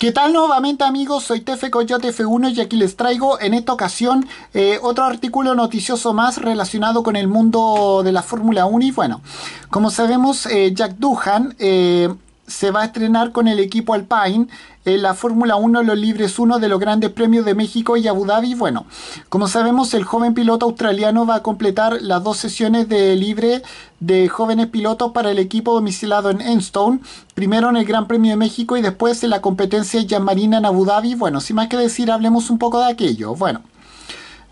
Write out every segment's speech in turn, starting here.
¿Qué tal nuevamente amigos? Soy Tefe Coyote F1 y aquí les traigo en esta ocasión eh, otro artículo noticioso más relacionado con el mundo de la Fórmula 1 y bueno, como sabemos eh, Jack Duhan eh, se va a estrenar con el equipo Alpine en la Fórmula 1 los Libres 1 de los Grandes Premios de México y Abu Dhabi. Bueno, como sabemos, el joven piloto australiano va a completar las dos sesiones de libre de jóvenes pilotos para el equipo domicilado en Enstone, primero en el Gran Premio de México y después en la competencia marina en Abu Dhabi. Bueno, sin más que decir, hablemos un poco de aquello. Bueno.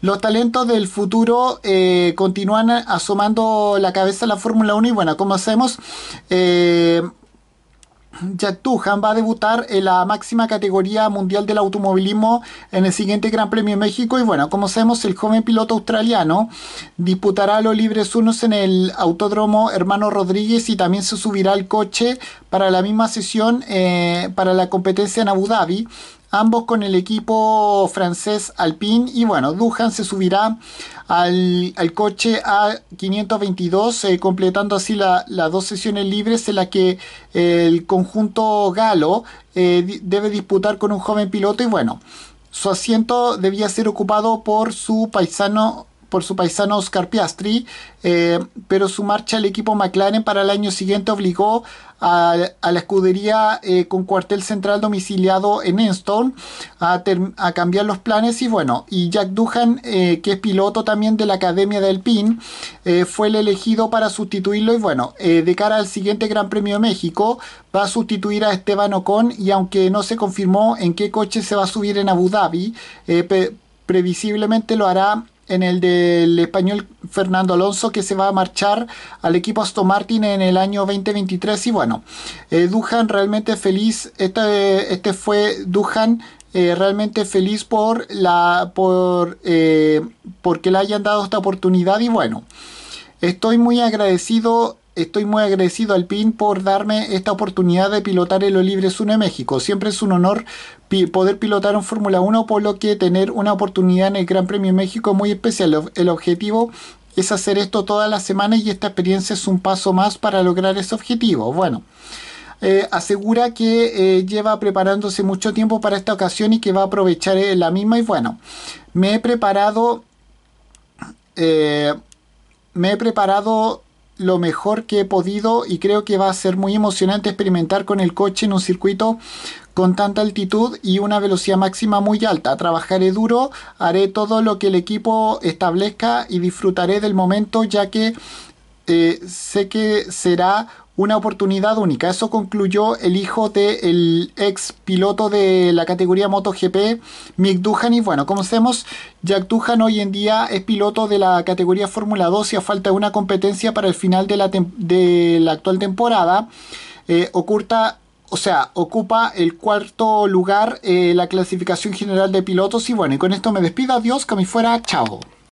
Los talentos del futuro eh, continúan asomando la cabeza a la Fórmula 1 y bueno, ¿cómo hacemos? eh, Tujan va a debutar en la máxima categoría mundial del automovilismo en el siguiente Gran Premio de México. Y bueno, como sabemos, el joven piloto australiano disputará los libres unos en el Autódromo Hermano Rodríguez y también se subirá al coche para la misma sesión eh, para la competencia en Abu Dhabi ambos con el equipo francés Alpine y bueno, Duhan se subirá al, coche A522 eh, completando así las dos sesiones libres en las que eh, el conjunto galo eh, debe disputar con un joven piloto y bueno, su asiento debía ser ocupado por su paisano por su paisano Oscar Piastri, eh, pero su marcha al equipo McLaren para el año siguiente obligó a, la escudería eh, con cuartel central domiciliado en Enstone a, cambiar los planes y bueno, y Jack Duhan, eh, que es piloto también de la Academia del PIN, fue el elegido para sustituirlo y bueno, de cara al siguiente Gran Premio de México va a sustituir a Esteban Ocon y aunque no se confirmó en qué coche se va a subir en Abu Dhabi, previsiblemente lo hará en el del español Fernando Alonso que se va a marchar al equipo Aston Martin en el año 2023 y bueno, Dujan eh, Duhan realmente feliz, este, este fue Duhan eh, realmente feliz por la por eh, porque le hayan dado esta oportunidad y bueno, estoy muy agradecido estoy muy agradecido al PIN por darme esta oportunidad de pilotar el Libres 1 de México. Siempre es un honor poder pilotar un Fórmula 1, por lo que tener una oportunidad en el Gran Premio de México muy especial. El objetivo es hacer esto todas las semanas y esta experiencia es un paso más para lograr ese objetivo. Bueno. Eh, asegura que eh, lleva preparándose mucho tiempo para esta ocasión y que va a aprovechar eh, la misma y bueno me he preparado me he preparado lo mejor que he podido y creo que va a ser muy emocionante experimentar con el coche en un circuito con tanta altitud y una velocidad máxima muy alta. Trabajaré duro, haré todo lo que el equipo establezca y disfrutaré del momento ya que eh, sé que será una oportunidad única. Eso concluyó el hijo del ex piloto de la categoría MotoGP, Mick Duhan. Y bueno, como sabemos, Jack Duhan hoy en día es piloto de la categoría Fórmula 2 y a falta de una competencia para el final de la, de la actual temporada, eh, oculta o sea, ocupa el cuarto lugar en eh, la clasificación general de pilotos. Y bueno, y con esto me despido. Adiós, que me fuera. Chao.